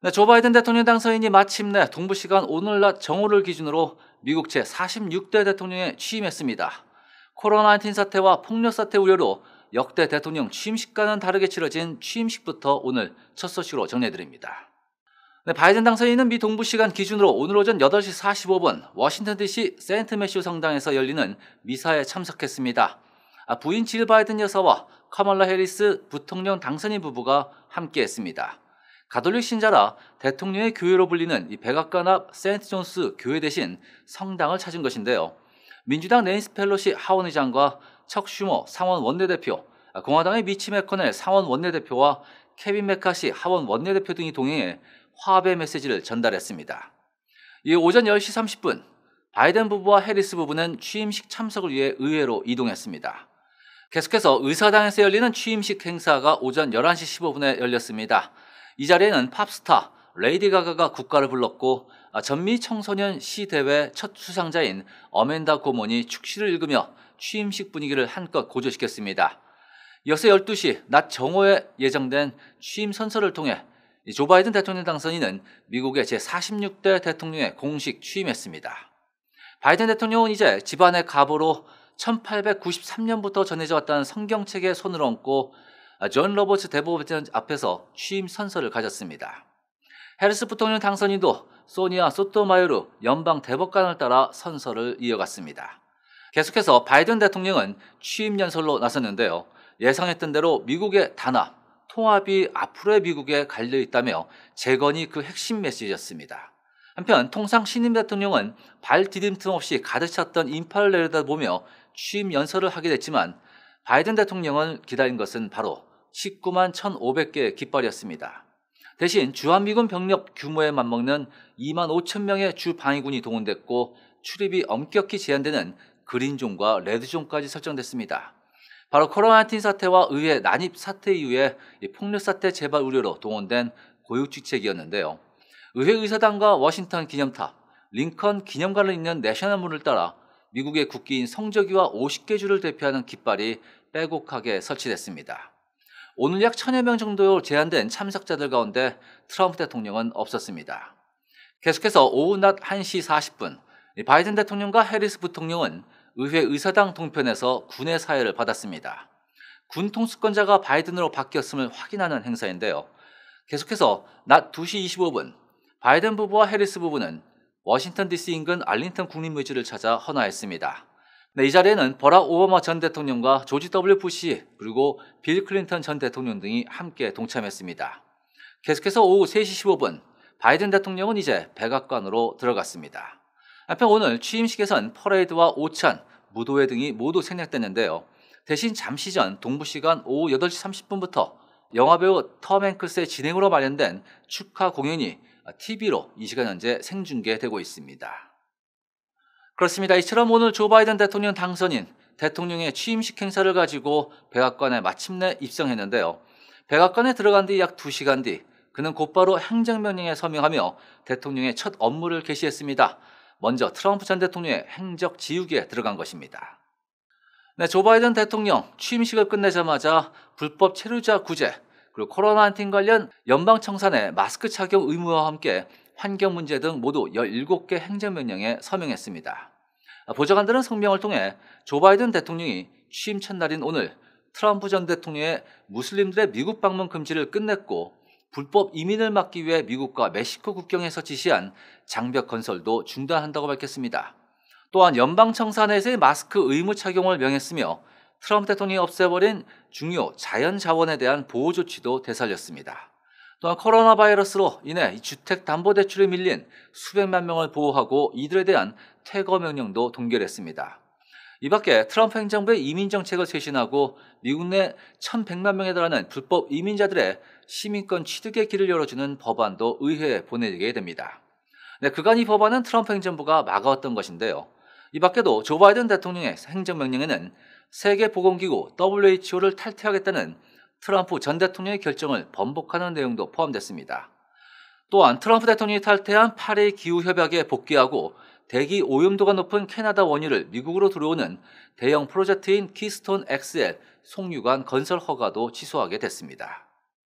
네, 조 바이든 대통령 당선인이 마침내 동부 시간 오늘 낮 정오를 기준으로 미국 제 46대 대통령에 취임했습니다. 코로나19 사태와 폭력 사태 우려로 역대 대통령 취임식과는 다르게 치러진 취임식부터 오늘 첫 소식으로 정리해드립니다. 네, 바이든 당선인은 미 동부 시간 기준으로 오늘 오전 8시 45분 워싱턴 DC 세인트 메슈 성당에서 열리는 미사에 참석했습니다. 아, 부인 질 바이든 여사와 카멀라 해리스 부통령 당선인 부부가 함께했습니다. 가톨릭 신자라 대통령의 교회로 불리는 이 백악관 앞 세인트 존스 교회 대신 성당을 찾은 것인데요. 민주당 인스 펠로시 하원의장과 척 슈머 상원 원내대표, 아, 공화당의 미치 메커넬 상원 원내대표와 케빈 메카시 하원 원내대표 등이 동행해 화합의 메시지를 전달했습니다. 이 오전 10시 30분 바이든 부부와 해리스 부부는 취임식 참석을 위해 의회로 이동했습니다. 계속해서 의사당에서 열리는 취임식 행사가 오전 11시 15분에 열렸습니다. 이 자리에는 팝스타 레이디 가가가 국가를 불렀고 아, 전미 청소년 시대회 첫 수상자인 어멘다 고몬이 축시를 읽으며 취임식 분위기를 한껏 고조시켰습니다. 여새 12시 낮 정오에 예정된 취임 선서를 통해 조 바이든 대통령 당선인은 미국의 제46대 대통령에 공식 취임했습니다. 바이든 대통령은 이제 집안의 갑으로 1893년부터 전해져 왔다는 성경책에 손을 얹고 아, 존 로버츠 대법원 앞에서 취임 선서를 가졌습니다. 해리스 부통령 당선인도 소니아 소토마요르 연방 대법관을 따라 선서를 이어갔습니다. 계속해서 바이든 대통령은 취임 연설로 나섰는데요. 예상했던 대로 미국의 단합, 통합이 앞으로의 미국에 갈려 있다며 재건이 그 핵심 메시지였습니다. 한편 통상 신임 대통령은 발 디딤틈 없이 가득 찼던 인파를 내려다보며 취임 연설을 하게 됐지만 바이든 대통령을 기다린 것은 바로 19만 1,500개의 깃발이었습니다. 대신 주한미군 병력 규모에 맞먹는 2만 5천 명의 주 방위군이 동원됐고 출입이 엄격히 제한되는 그린존과 레드존까지 설정됐습니다. 바로 코로나19 사태와 의회 난입 사태 이후에 폭력 사태 재발 우려로 동원된 고육지책이었는데요. 의회 의사당과 워싱턴 기념탑, 링컨 기념관을 잇는 내셔널문을 따라 미국의 국기인 성적이와 50개 주를 대표하는 깃발이 빼곡하게 설치됐습니다. 오늘 약 천여 명 정도 제한된 참석자들 가운데 트럼프 대통령은 없었습니다. 계속해서 오후 낮 1시 40분 바이든 대통령과 해리스 부통령은 의회 의사당 동편에서 군의 사회를 받았습니다. 군 통수권자가 바이든으로 바뀌었음을 확인하는 행사인데요. 계속해서 낮 2시 25분 바이든 부부와 해리스 부부는 워싱턴 DC 인근 알린턴 국립묘지를 찾아 헌화했습니다. 네, 이 자리에는 버락 오바마 전 대통령과 조지 W. 부시 그리고 빌 클린턴 전 대통령 등이 함께 동참했습니다. 계속해서 오후 3시 15분 바이든 대통령은 이제 백악관으로 들어갔습니다. 한편 오늘 취임식에선 퍼레이드와 오찬, 무도회 등이 모두 생략됐는데요. 대신 잠시 전 동부시간 오후 8시 30분부터 영화배우 터맨크스의 진행으로 마련된 축하 공연이 TV로 이 시간 현재 생중계되고 있습니다. 그렇습니다. 이처럼 오늘 조 바이든 대통령 당선인 대통령의 취임식 행사를 가지고 백악관에 마침내 입성했는데요. 백악관에 들어간 뒤 약 2시간 뒤 그는 곧바로 행정명령에 서명하며 대통령의 첫 업무를 개시했습니다. 먼저 트럼프 전 대통령의 행적 지우기에 들어간 것입니다. 네, 조 바이든 대통령 취임식을 끝내자마자 불법 체류자 구제 그리고 코로나19 관련 연방 청산의 마스크 착용 의무와 함께 환경 문제 등 모두 17개 행정명령에 서명했습니다. 보좌관들은 성명을 통해 조 바이든 대통령이 취임 첫날인 오늘 트럼프 전 대통령의 무슬림들의 미국 방문 금지를 끝냈고 불법 이민을 막기 위해 미국과 멕시코 국경에서 지시한 장벽 건설도 중단한다고 밝혔습니다. 또한 연방 청산에서의 마스크 의무 착용을 명했으며 트럼프 대통령이 없애버린 중요 자연 자원에 대한 보호 조치도 되살렸습니다. 또한 코로나 바이러스로 인해 주택담보대출에 밀린 수백만 명을 보호하고 이들에 대한 퇴거 명령도 동결했습니다. 이 밖에 트럼프 행정부의 이민 정책을 쇄신하고 미국 내 1,100만 명에 달하는 불법 이민자들의 시민권 취득의 길을 열어주는 법안도 의회에 보내게 됩니다. 네, 그간 이 법안은 트럼프 행정부가 막아왔던 것인데요. 이 밖에도 조 바이든 대통령의 행정명령에는 세계보건기구 WHO를 탈퇴하겠다는 트럼프 전 대통령의 결정을 번복하는 내용도 포함됐습니다. 또한 트럼프 대통령이 탈퇴한 파리 기후협약에 복귀하고 대기 오염도가 높은 캐나다 원유를 미국으로 들어오는 대형 프로젝트인 키스톤 XL 송유관 건설 허가도 취소하게 됐습니다.